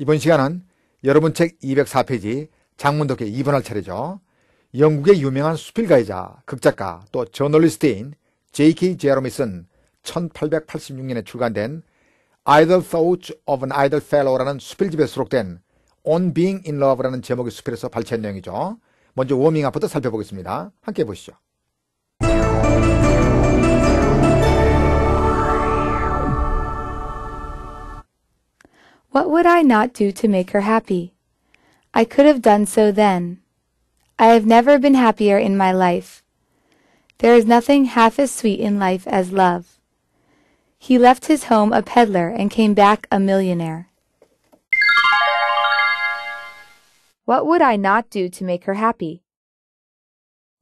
이번 시간은 여러분 책 204페이지 장문독해 2번할 차례죠. 영국의 유명한 수필가이자 극작가 또 저널리스트인 J.K. 제러미슨 1886년에 출간된 Idle Thoughts of an Idle Fellow라는 수필집에 수록된 On Being in Love라는 제목의 수필에서 발췌한 내용이죠. 먼저 워밍업부터 살펴보겠습니다. 함께 보시죠. What would I not do to make her happy? I could have done so then. I have never been happier in my life. There is nothing half as sweet in life as love. He left his home a peddler and came back a millionaire. What would I not do to make her happy?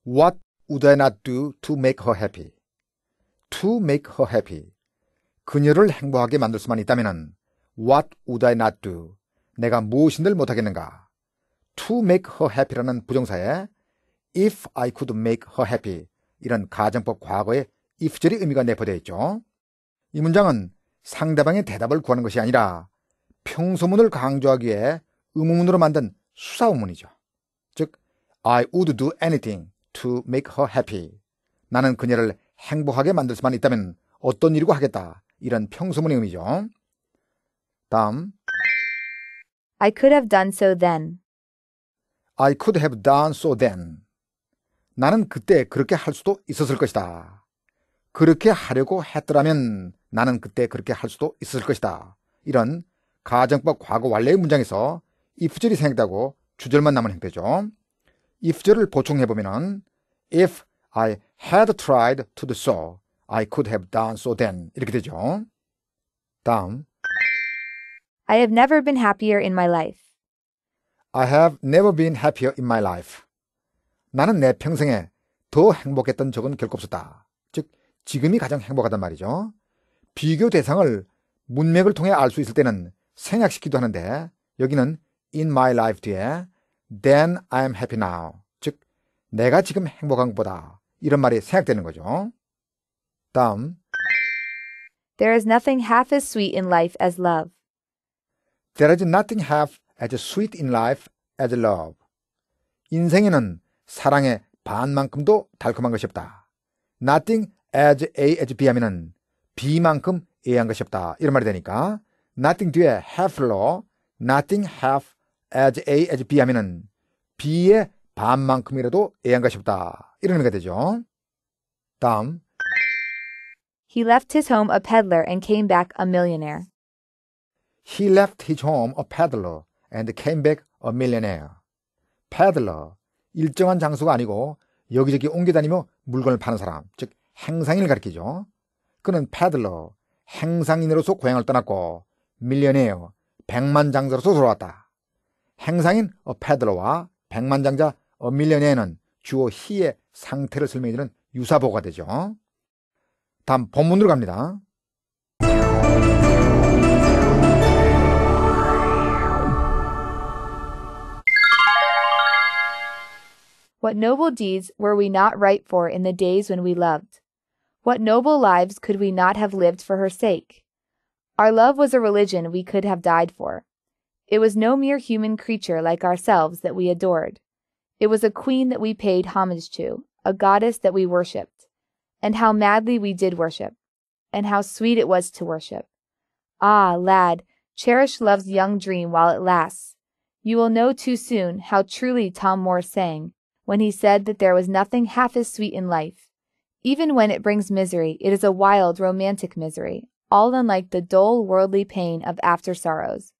What would I not do to make her happy? To make her happy. 그녀를 행복하게 만들 수만 있다면 What would I not do? 내가 무엇인들 못하겠는가? To make her happy라는 부정사에 if I could make her happy 이런 가정법 과거에 if절의 의미가 내포되어 있죠. 이 문장은 상대방의 대답을 구하는 것이 아니라 평소문을 강조하기에 의문문으로 만든 수사문이죠. 즉, I would do anything to make her happy. 나는 그녀를 행복하게 만들 수만 있다면 어떤 일이고 하겠다. 이런 평소문의 의미죠. 다음 I could have done so then. I could have done so then. 나는 그때 그렇게 할 수도 있었을 것이다. 그렇게 하려고 했더라면 나는 그때 그렇게 할 수도 있었을 것이다. 이런 가정법 과거 완료의 문장에서 if절이 생겼다고 주절만 남은 형태죠. if절을 보충해보면 if I had tried to do so, I could have done so then 이렇게 되죠. 다음 I have never been happier in my life. I have never been happier in my life. 나는 내 평생에 더 행복했던 적은 결코 없었다. 즉, 지금이 가장 행복하단 말이죠. 비교 대상을 문맥을 통해 알 수 있을 때는 생략시키기도 하는데 여기는 in my life 뒤에 then I'm happy now. 즉, 내가 지금 행복한 것보다 이런 말이 생략되는 거죠. 다음 There is nothing half as sweet in life as love. There is nothing half as sweet in life as love. 인생에는 사랑의 반만큼도 달콤한 것이 없다. Nothing as A as B 하면은 B만큼 A한 것이 없다. 이런 말이 되니까 nothing 뒤에 half로 nothing half as A as B 하면은 B의 반만큼이라도 A한 것이 없다. 이런 의미가 되죠. 다음 He left his home a peddler and came back a millionaire. He left his home a peddler and came back a millionaire. peddler. 일정한 장소가 아니고 여기저기 옮겨다니며 물건을 파는 사람, 즉 행상인을 가리키죠. 그는 peddler, 행상인으로서 고향을 떠났고 밀리언에요 백만장자로서 돌아왔다. 행상인 a peddler와 백만장자 a millionaire는 주어 he의 상태를 설명해주는 유사보가 되죠. 다음 본문으로 갑니다. What noble deeds were we not ripe for in the days when we loved? What noble lives could we not have lived for her sake? Our love was a religion we could have died for. It was no mere human creature like ourselves that we adored. It was a queen that we paid homage to, a goddess that we worshipped. And how madly we did worship, and how sweet it was to worship. Ah, lad, cherish love's young dream while it lasts. You will know too soon how truly Tom Moore sang when he said that there was nothing half as sweet in life. Even when it brings misery, it is a wild, romantic misery, all unlike the dull, worldly pain of after sorrows.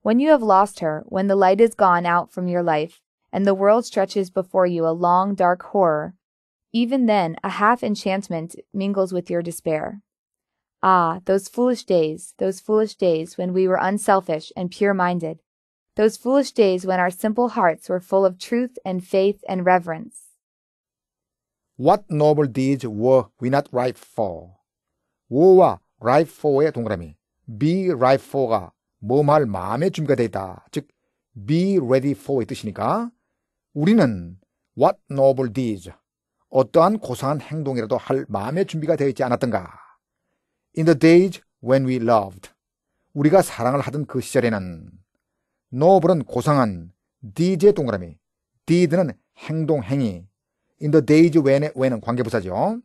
When you have lost her, when the light is gone out from your life, and the world stretches before you a long, dark horror, even then a half enchantment mingles with your despair. Ah, those foolish days, those foolish days when we were unselfish and pure minded, those foolish days when our simple hearts were full of truth and faith and reverence. What noble deeds were we not ripe for? 우와, ripe for의 동그라미, be ripe for가 뭐말 마음에 준비가 되다 즉, be ready for의 뜻이니까 우리는 what noble deeds, 어떠한 고상한 행동이라도 할 마음의 준비가 되어 있지 않았던가. In the days when we loved, 우리가 사랑을 하던 그 시절에는 노블은 고상한, 디즈의 동그라미, 디드는 행동, 행위, 인더 데이즈 웬의 y s 은 관계부사죠.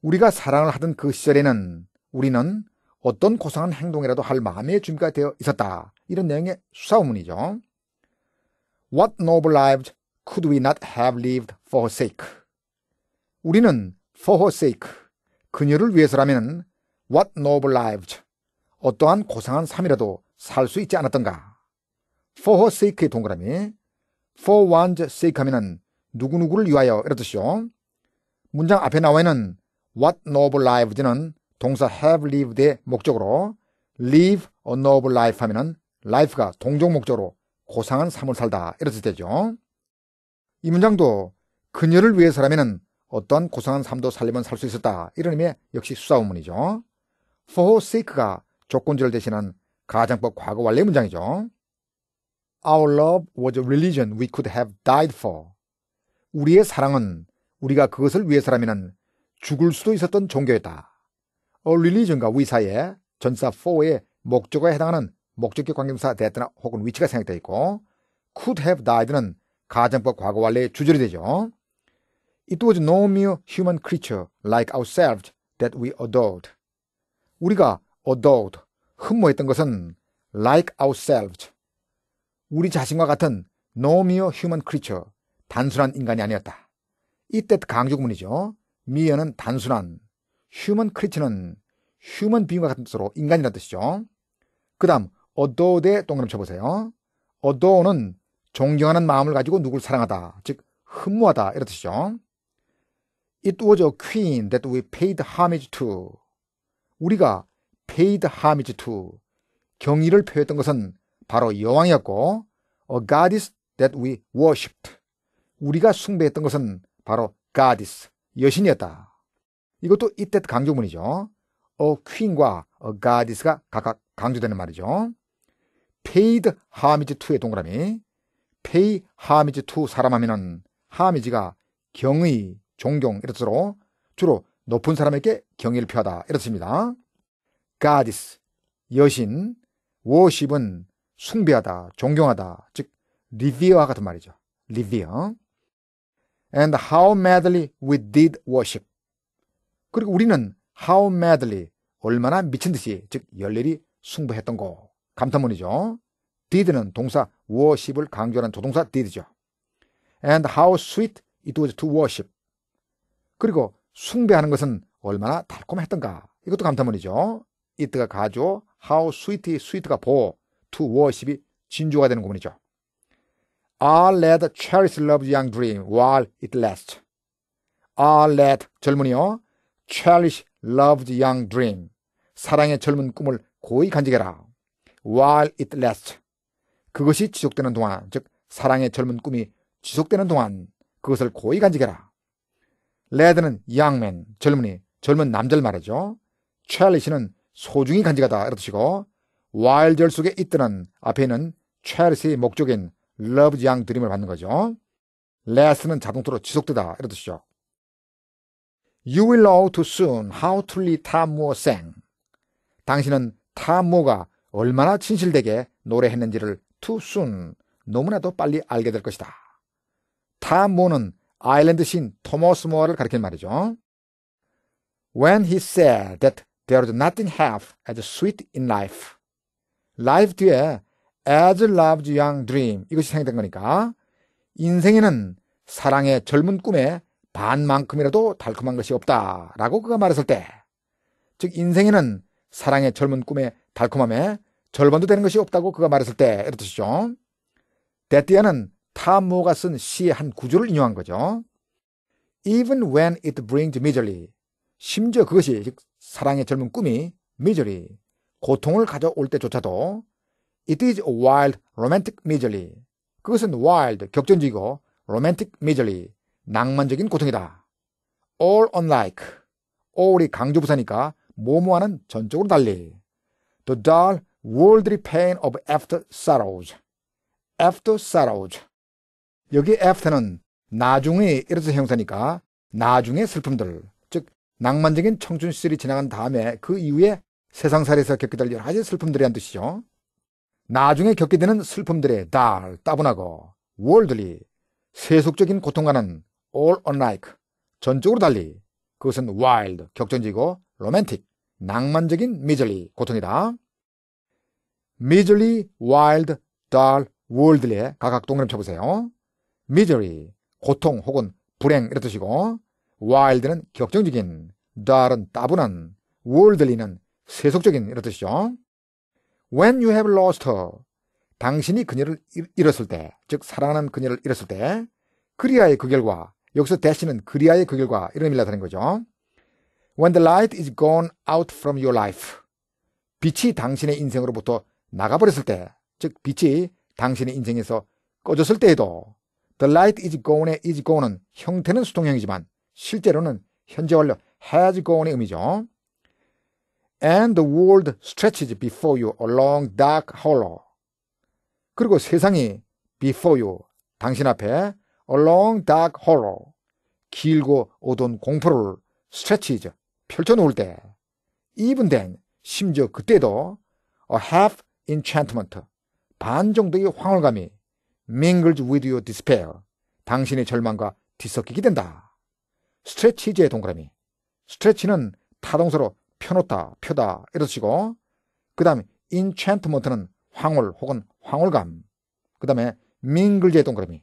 우리가 사랑을 하던 그 시절에는 우리는 어떤 고상한 행동이라도 할 마음의 준비가 되어 있었다. 이런 내용의 수사문이죠. What noble lives could we not have lived for her sake? 우리는 for her sake, 그녀를 위해서라면 what noble lives, 어떠한 고상한 삶이라도 살 수 있지 않았던가? for her sake의 동그라미 for one's sake 하면은 누구누구를 위하여 이런 뜻이요. 문장 앞에 나와 있는 what noble lives는 동사 have lived의 목적으로 live a noble life 하면은 life가 동종 목적으로 고상한 삶을 살다 이런 뜻이 되죠. 이 문장도 그녀를 위해서라면 어떤 고상한 삶도 살려면 살 수 있었다 이런 의미의 역시 수사원문이죠. for her sake가 조건절 대신한 가장법 과거 완료 문장이죠. Our love was a religion we could have died for. 우리의 사랑은 우리가 그것을 위해서라면 죽을 수도 있었던 종교였다. A religion과 we 사이에 전사 4의 목적에 해당하는 목적격 관계사 대뜻나 혹은 위치가 생각되어 있고 could have died는 가정법 과거 완료의 주절이 되죠. It was no mere human creature like ourselves that we adored. 우리가 adored, 흠모했던 것은 like ourselves, 우리 자신과 같은 no mere human creature, 단순한 인간이 아니었다. 이때 강조문이죠. 미어는 단순한, human creature는 human being과 같은 뜻으로 인간이라는 뜻이죠. 그 다음 although 대 동그라미 쳐보세요. although는 존경하는 마음을 가지고 누굴 사랑하다, 즉 흠모하다 이런 뜻이죠. It was a queen that we paid homage to. 우리가 paid homage to 경의를 표했던 것은 바로 여왕이었고 A goddess that we worshipped. 우리가 숭배했던 것은 바로 goddess, 여신이었다. 이것도 이때 강조문이죠. A queen과 a goddess가 각각 강조되는 말이죠. paid homage to의 동그라미 pay homage to 사람 하면은 homage가 경의, 존경 이런 뜻으로 주로 높은 사람에게 경의를 표하다 이렇습니다. goddess, 여신, worship은 숭배하다, 존경하다. 즉, 리비어와 같은 말이죠. 리비어. And how madly we did worship. 그리고 우리는 how madly, 얼마나 미친 듯이, 즉, 열렬히 숭배했던 거. 감탄문이죠. did는 동사 worship을 강조하는 조동사 did죠. And how sweet it was to worship. 그리고 숭배하는 것은 얼마나 달콤했던가. 이것도 감탄문이죠. it가 가죠. how sweet이 sweet가 보. to worship이 진주가 되는 부분이죠. Ah, let cherish love's young dream while it lasts. Ah, let 젊은이여, cherish love's young dream. 사랑의 젊은 꿈을 고이 간직해라. While it lasts. 그것이 지속되는 동안, 즉 사랑의 젊은 꿈이 지속되는 동안 그것을 고이 간직해라. 레드는 양맨, 젊은이, 젊은 남자를 말하죠. 찰리시는 소중히 간직하다 이렇듯이고 와일 절속에 있다는 앞에는 찰리스의 목적인 러브 양 드림을 받는 거죠. 레스는 자동적으로 지속되다 이런 뜻이죠. You will know too soon how truly 타무어 sang. 당신은 타무어가 얼마나 진실되게 노래했는지를 too soon 너무나도 빨리 알게 될 것이다. 타무어는 아일랜드 신 토머스 모어를 가리킨 말이죠. When he said that there was nothing half as sweet in life. life 뒤에 as loved young dream 이것이 생략된 거니까 인생에는 사랑의 젊은 꿈에 반만큼이라도 달콤한 것이 없다라고 그가 말했을 때, 즉 인생에는 사랑의 젊은 꿈에 달콤함에 절반도 되는 것이 없다고 그가 말했을 때, 이런 뜻이죠. 데띠아는 타모가 쓴 시의 한 구조를 인용한 거죠. Even when it brings misery, 심지어 그것이 즉 사랑의 젊은 꿈이 misery, 고통을 가져올 때조차도 It is wild romantic misery. 그것은 wild, 격전지이고 romantic misery, 낭만적인 고통이다. All unlike. all이 강조부사니까 모모하는 전적으로 달리. The dull worldly pain of after sorrows. after sorrows. 여기 after는 나중에 이래서 형사니까 나중에 슬픔들, 즉 낭만적인 청춘 시절이 지나간 다음에 그 이후에 세상살이에서 겪게 될 여러 가지 슬픔들이란 뜻이죠. 나중에 겪게 되는 슬픔들의 달, 따분하고 월들이 세속적인 고통과는 all unlike, 전적으로 달리 그것은 wild, 격전지고 로맨틱, 낭만적인 미절리, 고통이다. 미절리, wild, dull, w o r l d l y 각각 동그라미 쳐보세요. 미 i 리 고통 혹은 불행 이런 뜻이고 wild는 격정적인, dull은 따분한, worldly는 세속적인 이런 뜻이죠. When you have lost her, 당신이 그녀를 잃었을 때, 즉 사랑하는 그녀를 잃었을 때, 그리아의그 결과, 여기서 대신은 그리아의그 결과 이런 의미를 나타낸 거죠. When the light is gone out from your life, 빛이 당신의 인생으로부터 나가버렸을 때, 즉 빛이 당신의 인생에서 꺼졌을 때에도 The light is gone의 is gone은 형태는 수동형이지만 실제로는 현재 완료 has gone의 의미죠. And the world stretches before you a long dark hollow. 그리고 세상이 before you, 당신 앞에 a long dark hollow, 길고 어두운 공포를 stretches, 펼쳐놓을 때 even then, 심지어 그때도 a half enchantment, 반 정도의 황홀감이 mingled with your despair, 당신의 절망과 뒤섞이게 된다. s t r e t c h e s 의 동그라미. s t r 스트레치는 타동서로 펴놓다, 펴다 이런 식이고 그 다음에 enchantment는 황홀 혹은 황홀감 그 다음에 mingle의 동그라미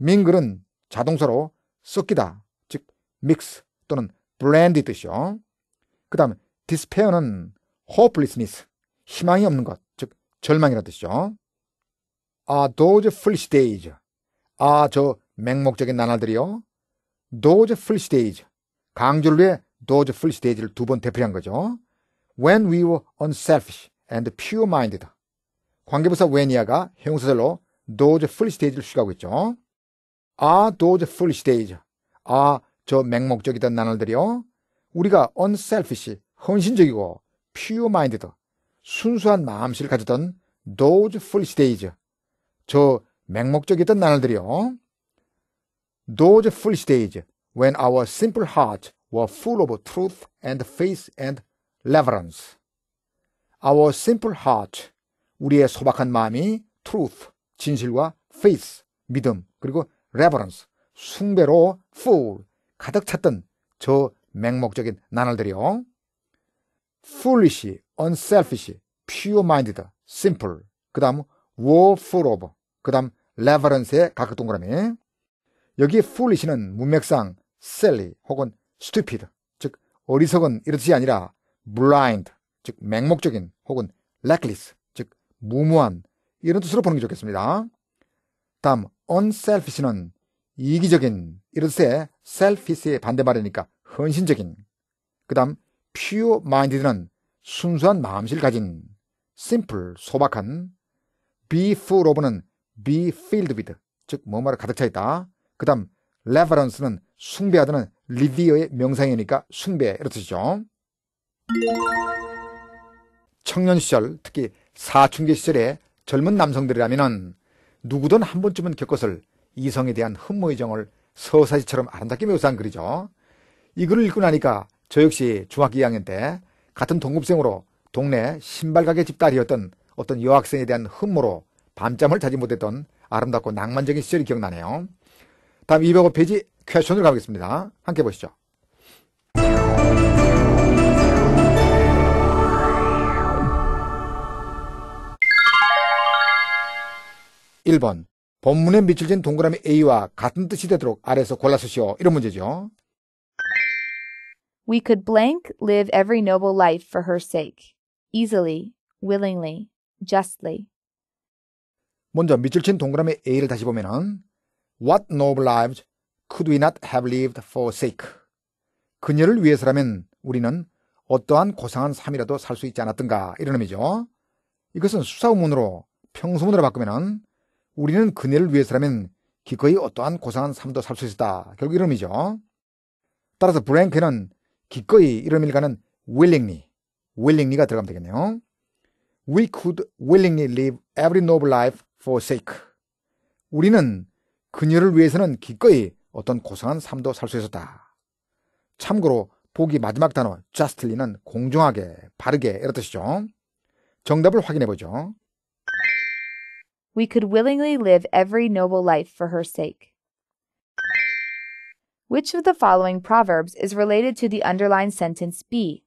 mingle은 자동사로 섞이다 즉 mix 또는 blend의 뜻이요 그 다음에 despair는 hopelessness 희망이 없는 것즉 절망이라는 뜻이죠 are those foolish days 아저 맹목적인 나날들이요 those foolish days 강조를 위해 those foolish days를 두번 되풀이한 거죠. When we were unselfish and pure-minded. 관계부사 when이야가 형용사절로 those foolish days를 수식하고 있죠. Are those foolish days? 아, 저 맹목적이던 나날들이요. 우리가 unselfish, 헌신적이고 pure-minded, 순수한 마음씨를 가졌던 those foolish days. 저 맹목적이던 나날들이요. Those foolish days when our simple heart were full of truth and faith and reverence. Our simple heart, 우리의 소박한 마음이 truth, 진실과 faith, 믿음, 그리고 reverence, 숭배로 full, 가득 찼던 저 맹목적인 나날들이요. foolish, unselfish, pure-minded, simple, 그 다음 were full of, 그 다음 reverence의 각각 동그라미. 여기 foolish는 문맥상 silly 혹은 stupid, 즉 어리석은 이런 뜻이 아니라 blind, 즉 맹목적인 혹은 reckless, 즉 무모한 이런 뜻으로 보는 게 좋겠습니다. 다음 unselfish는 이기적인 이런 뜻의 selfish의 반대말이니까 헌신적인 그 다음 pure minded는 순수한 마음씨를 가진 simple, 소박한 be full of는 be filled with, 즉 뭐뭐로 가득 차 있다. 그 다음 reverence는 숭배하다는 리디어의 명상이니까 숭배 이런 뜻이죠. 청년 시절 특히 사춘기 시절에 젊은 남성들이라면 누구든 한 번쯤은 겪었을 이성에 대한 흠모의 정을 서사시처럼 아름답게 묘사한 글이죠. 이 글을 읽고 나니까 저 역시 중학교 2학년 때 같은 동급생으로 동네 신발가게 집딸이었던 어떤 여학생에 대한 흠모로 밤잠을 자지 못했던 아름답고 낭만적인 시절이 기억나네요. 다음 205페이지 퀘션으로 가보겠습니다. 함께 보시죠. 일번 본문에 미칠진 동그라미 A와 같은 뜻이 되도록 아래에서 골라쓰시오. 이런 문제죠. We could blank live every noble life for her sake, easily, willingly, justly. 먼저 밑줄 친 동그라미 A를 다시 보면은 What noble lives could we not have lived for sake? 그녀를 위해서라면 우리는 어떠한 고상한 삶이라도 살 수 있지 않았던가 이런 의미죠. 이것은 수사문으로 평소문으로 바꾸면 우리는 그녀를 위해서라면 기꺼이 어떠한 고상한 삶도 살 수 있었다. 결국 이런 의미죠. 따라서 브랭크는 기꺼이 이런 의미가는 willingly, willingly가 들어가면 되겠네요. We could willingly live every noble life for sake. 우리는 그녀를 위해서는 기꺼이 어떤 고상한 삶도 있었다. 참고로 보기 마지막 단어 justly는 공정하게, 바르게 이런 뜻이죠. 정답을 확인해 보죠. We could willingly live every noble life for her sake. Which of the following proverbs is related to the underlined sentence B?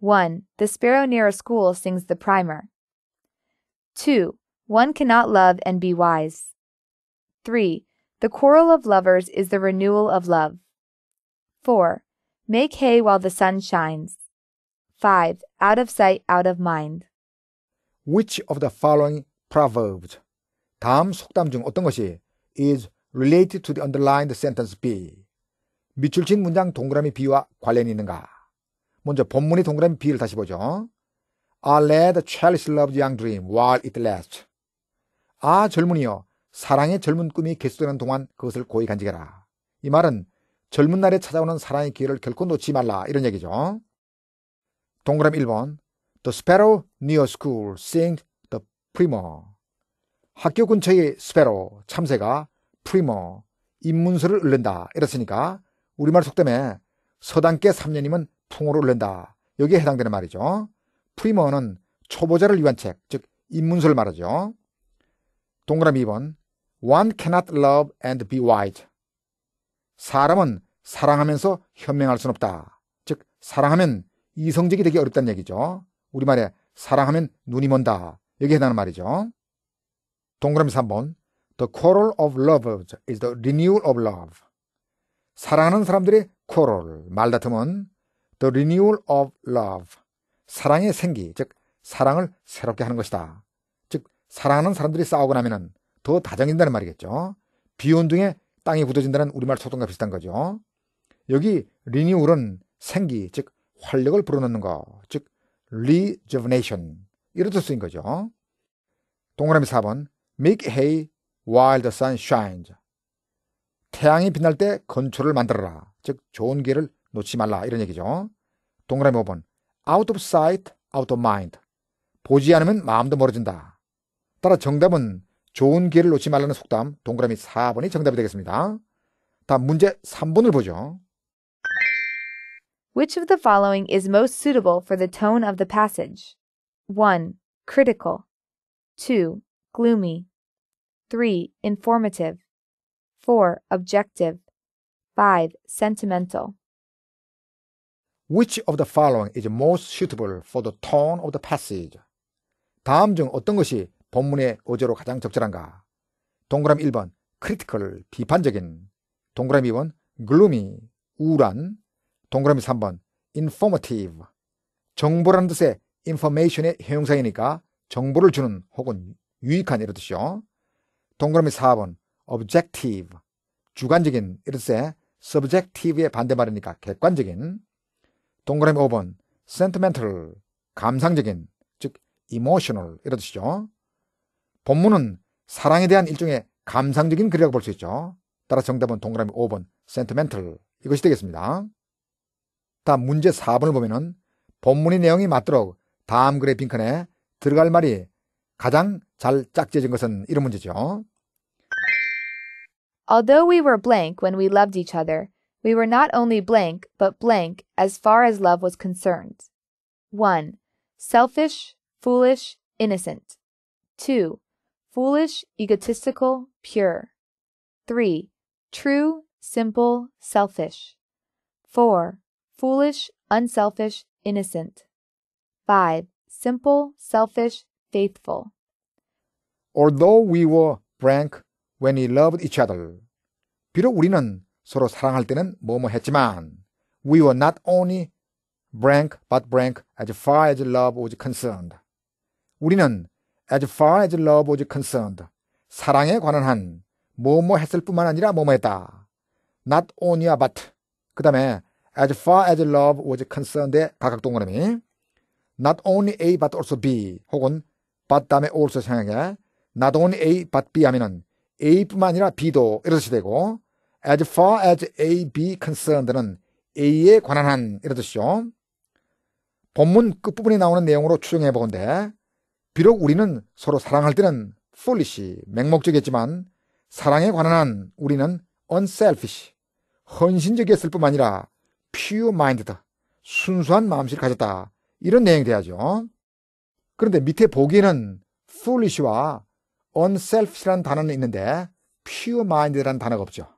1. The sparrow near a school sings the primer. 2. One cannot love and be wise. 3. The quarrel of lovers is the renewal of love. 4. Make hay while the sun shines. 5. Out of sight, out of mind. Which of the following proverbs, 다음 속담 중 어떤 것이 is related to the underlined sentence B? 밑줄 친 문장 동그라미 B와 관련이 있는가? 먼저 본문의 동그라미 B를 다시 보죠. I let the chalice love young dream while it lasts. 아 젊은이요. 사랑의 젊은 꿈이 계속되는 동안 그것을 고이 간직해라. 이 말은 젊은 날에 찾아오는 사랑의 기회를 결코 놓지 말라 이런 얘기죠. 동그라미 1번 The Sparrow near school sings the p r i m e 학교 근처의 스페로 참새가 프리머 입문서를 을른다 이랬으니까 우리말 속담에 서당께 3년이면 풍어를 을른다 여기에 해당되는 말이죠. 프리머는 초보자를 위한 책즉 입문서를 말하죠. 동그라미 2번 One cannot love and be wise. 사람은 사랑하면서 현명할 순 없다. 즉, 사랑하면 이성적이 되기 어렵다는 얘기죠. 우리말에 사랑하면 눈이 먼다. 여기에 해당하는 말이죠. 동그라미 3번. The quarrel of lovers is the renewal of love. 사랑하는 사람들의 quarrel, 말다툼은 the renewal of love, 사랑의 생기, 즉 사랑을 새롭게 하는 것이다. 즉 사랑하는 사람들이 싸우고 나면은 더 다정인다는 말이겠죠. 비온 등에 땅이 굳어진다는 우리말 소동과 비슷한 거죠. 여기 리뉴얼은 생기, 즉 활력을 불어넣는 거, 즉 rejuvenation 이렇듯 쓰인 거죠. 동그라미 4번 make hay while the sun shines 태양이 빛날 때 건초를 만들어라, 즉 좋은 기회를 놓지 말라 이런 얘기죠. 동그라미 5번 out of sight, out of mind 보지 않으면 마음도 멀어진다. 따라 정답은 좋은 기회를 놓지 말라는 속담 동그라미 4번이 정답이 되겠습니다. 다음 문제 3번을 보죠. Which of the following is most suitable for the tone of the passage? 1. Critical 2. Gloomy 3. Informative 4. Objective 5. Sentimental Which of the following is most suitable for the tone of the passage? 다음 중 어떤 것이 본문의 어조로 가장 적절한가? 동그라미 1번 크리티컬 비판적인 동그라미 2번 글루미 우울한 동그라미 3번 인포 f 티브 정보라는 뜻의 information의 형용사이니까 정보를 주는 혹은 유익한 이런 뜻이요. 동그라미 4번 objective 주관적인 이런 뜻의 subjective의 반대말이니까 객관적인 동그라미 5번 sentimental 감상적인 즉 emotional 이런 뜻이죠. 본문은 사랑에 대한 일종의 감상적인 글이라고 볼 수 있죠. 따라 정답은 동그라미 5번 sentimental 이것이 되겠습니다. 다음 문제 4번을 보면은 본문의 내용이 맞도록 다음 글의 빈칸에 들어갈 말이 가장 잘 짝지어진 것은 이런 문제죠. Although we were blank when we loved each other, we were not only blank but blank as far as love was concerned. 1. Selfish, foolish, innocent. 2. foolish, egotistical, pure. 3. True, simple, selfish. 4. Foolish, unselfish, innocent. 5. Simple, selfish, faithful. Although we were frank when we loved each other. 비록 우리는 서로 사랑할 때는 뭐뭐 했지만 we were not only frank but frank as far as love was concerned. 우리는 as far as love was concerned 사랑에 관한 한 뭐뭐 했을 뿐만 아니라 뭐뭐 했다. not only야 but 그 다음에 as far as love was concerned의 각각 동그라미 not only A but also B 혹은 but 다음에 also 생각해 not only A but B 하면은 A뿐만 아니라 B도 이렇듯이 되고 as far as A, B concerned는 A에 관한 한 이렇듯이요. 본문 끝부분에 나오는 내용으로 추정해 보건데 비록 우리는 서로 사랑할 때는 f o o l i s h 맹목적이었지만 사랑에 관한 한 우리는 unselfish, 헌신적이었을 뿐만 아니라 pure minded, 순수한 마음씨를 가졌다. 이런 내용이 돼야죠. 그런데 밑에 보기에는 foolish와 unselfish라는 단어는 있는데 pure minded라는 단어가 없죠.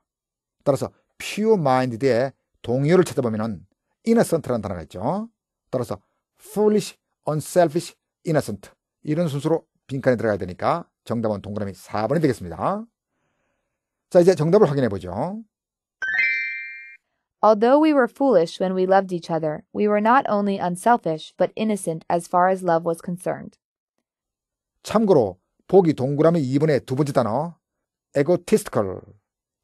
따라서 pure minded의 동요를 찾아보면 innocent라는 단어가 있죠. 따라서 foolish, unselfish, innocent. 이런 순서로 빈칸에 들어가야 되니까 정답은 동그라미 4번이 되겠습니다. 자, 이제 정답을 확인해 보죠. Although we were foolish when we loved each other, we were not only unselfish but innocent as far as love was concerned. 참고로 보기 동그라미 2번의 두 번째 단어 egotistical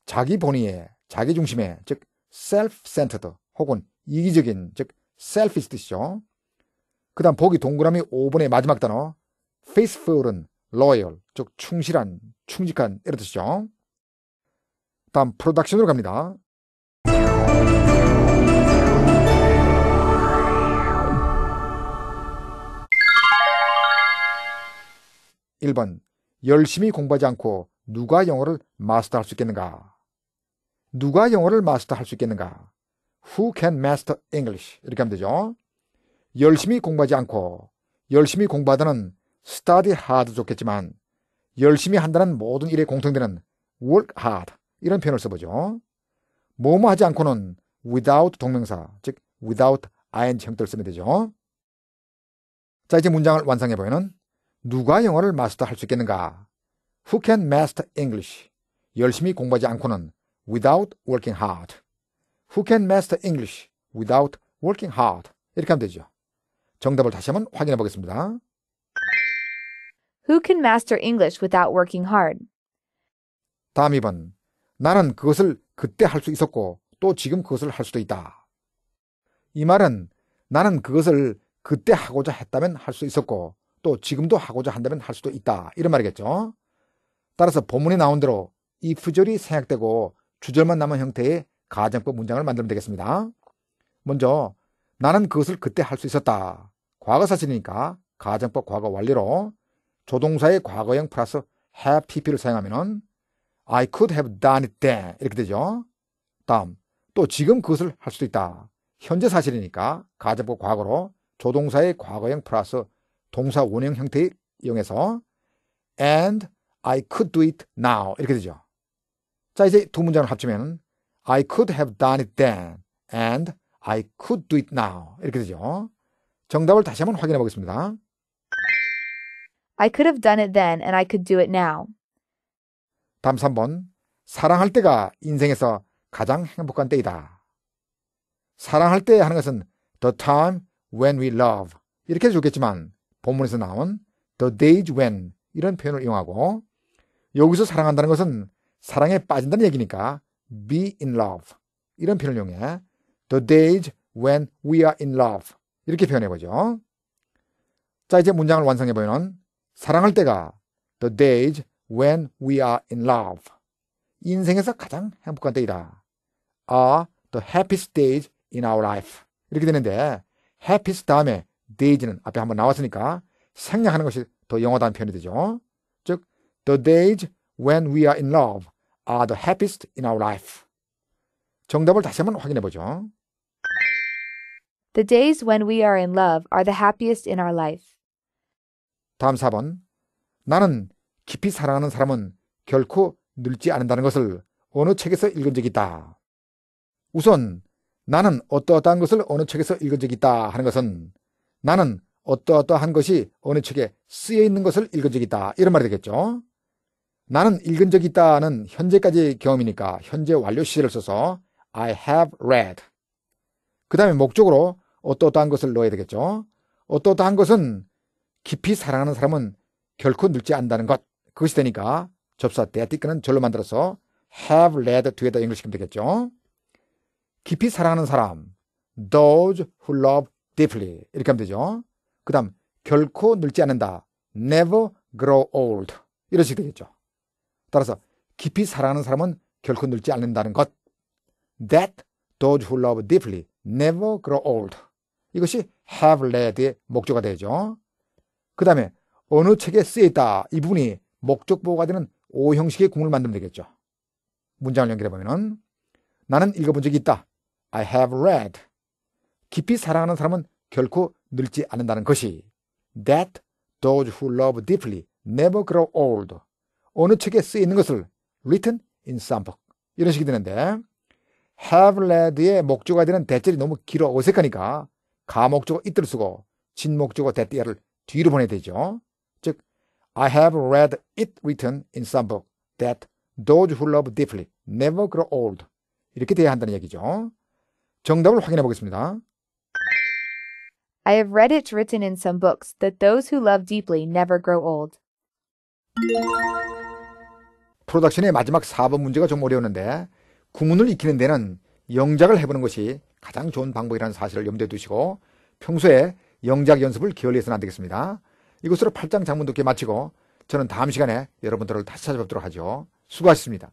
자기 본의에 자기 중심에 즉 self-centered 혹은 이기적인 즉 selfish 뜻이죠. 그다음 보기 동그라미 5번의 마지막 단어 faithful은 loyal, 즉 충실한, 충직한 이런 뜻이죠. 다음 프로덕션으로 갑니다. 1번 열심히 공부하지 않고 누가 영어를 마스터할 수 있겠는가? 누가 영어를 마스터할 수 있겠는가? Who can master English? 이렇게 하면 되죠. 열심히 공부하지 않고 열심히 공부하다는 study hard 좋겠지만 열심히 한다는 모든 일에 공통되는 work hard 이런 표현을 써보죠. 뭐뭐 하지 않고는 without 동명사 즉 without ing 형태를 쓰면 되죠. 자 이제 문장을 완성해보면 누가 영어를 마스터할 수 있겠는가? Who can master English? 열심히 공부하지 않고는 without working hard. Who can master English without working hard? 이렇게 하면 되죠. 정답을 다시 한번 확인해 보겠습니다. Who can master English without working hard? 다음 2번. 나는 그것을 그때 할 수 있었고 또 지금 그것을 할 수도 있다. 이 말은 나는 그것을 그때 하고자 했다면 할 수 있었고 또 지금도 하고자 한다면 할 수도 있다. 이런 말이겠죠. 따라서 본문에 나온 대로 이 표절이 생략되고 주절만 남은 형태의 가정법 문장을 만들면 되겠습니다. 먼저 나는 그것을 그때 할 수 있었다. 과거 사실이니까 가정법 과거 완료로 조동사의 과거형 플러스 have pp를 사용하면은 I could have done it then 이렇게 되죠. 다음 또 지금 그것을 할 수도 있다. 현재 사실이니까 가정법 과거로 조동사의 과거형 플러스 동사 원형 형태 이용해서 and I could do it now 이렇게 되죠. 자 이제 두 문장을 합치면 I could have done it then and I could do it now 이렇게 되죠. 정답을 다시 한번 확인해 보겠습니다. I could have done it then and I could do it now. 다음 3번. 사랑할 때가 인생에서 가장 행복한 때이다. 사랑할 때 하는 것은 the time when we love 이렇게 좋겠지만 본문에서 나온 the days when 이런 표현을 이용하고 여기서 사랑한다는 것은 사랑에 빠진다는 얘기니까 be in love 이런 표현을 이용해 the days when we are in love 이렇게 표현해 보죠. 자 이제 문장을 완성해 보면 사랑할 때가 the days when we are in love. 인생에서 가장 행복한 때이다. are the happiest days in our life. 이렇게 되는데 happiest 다음에 days는 앞에 한번 나왔으니까 생략하는 것이 더 영어다운 표현이 되죠. 즉 the days when we are in love are the happiest in our life. 정답을 다시 한번 확인해 보죠. The days when we are in love are the happiest in our life. 다음 4번. 나는 깊이 사랑하는 사람은 결코 늙지 않는다는 것을 어느 책에서 읽은 적이 있다. 우선 나는 어떠어떠한 것을 어느 책에서 읽은 적이 있다 하는 것은 나는 어떠어떠한 것이 어느 책에 쓰여 있는 것을 읽은 적이 있다. 이런 말이 되겠죠. 나는 읽은 적이 있다는 현재까지 의 경험이니까 현재 완료 시제를 써서 I have read. 그 다음에 목적으로 어떠어떠한 것을 넣어야 되겠죠. 어떠어떠한 것은 깊이 사랑하는 사람은 결코 늙지 않는다는 것. 그것이 되니까 접사 때티크는 절로 만들어서 have led 뒤에다 연결시키면 되겠죠. 깊이 사랑하는 사람 those who love deeply 이렇게 하면 되죠. 그 다음 결코 늙지 않는다 never grow old 이런 식이 되겠죠. 따라서 깊이 사랑하는 사람은 결코 늙지 않는다는 것 that those who love deeply never grow old 이것이 have led의 목조가 되죠. 그 다음에 어느 책에 쓰여있다 이 부분이 목적 보호가 되는 오 형식의 구문을 만들면 되겠죠. 문장을 연결해 보면은 나는 읽어본 적이 있다. I have read. 깊이 사랑하는 사람은 결코 늙지 않는다는 것이 that those who love deeply never grow old. 어느 책에 쓰여 있는 것을 written in some book. 이런 식이 되는데 have read의 목적어가 되는 대절이 너무 길어 어색하니까 가목조가 이틀 쓰고 진목조가 대띠야를 뒤로 보내야 되죠. 즉, I have read it written in some book that those who love deeply never grow old. 이렇게 돼야 한다는 얘기죠. 정답을 확인해 보겠습니다. I have read it written in some books that those who love deeply never grow old. 프로덕션의 마지막 4번 문제가 좀 어려웠는데 구문을 익히는 데는 영작을 해보는 것이 가장 좋은 방법이라는 사실을 염두에 두시고 평소에 영작 연습을 게을리해서는 안 되겠습니다. 이것으로 8장 장문 듣기 마치고 저는 다음 시간에 여러분들을 다시 찾아뵙도록 하죠. 수고하셨습니다.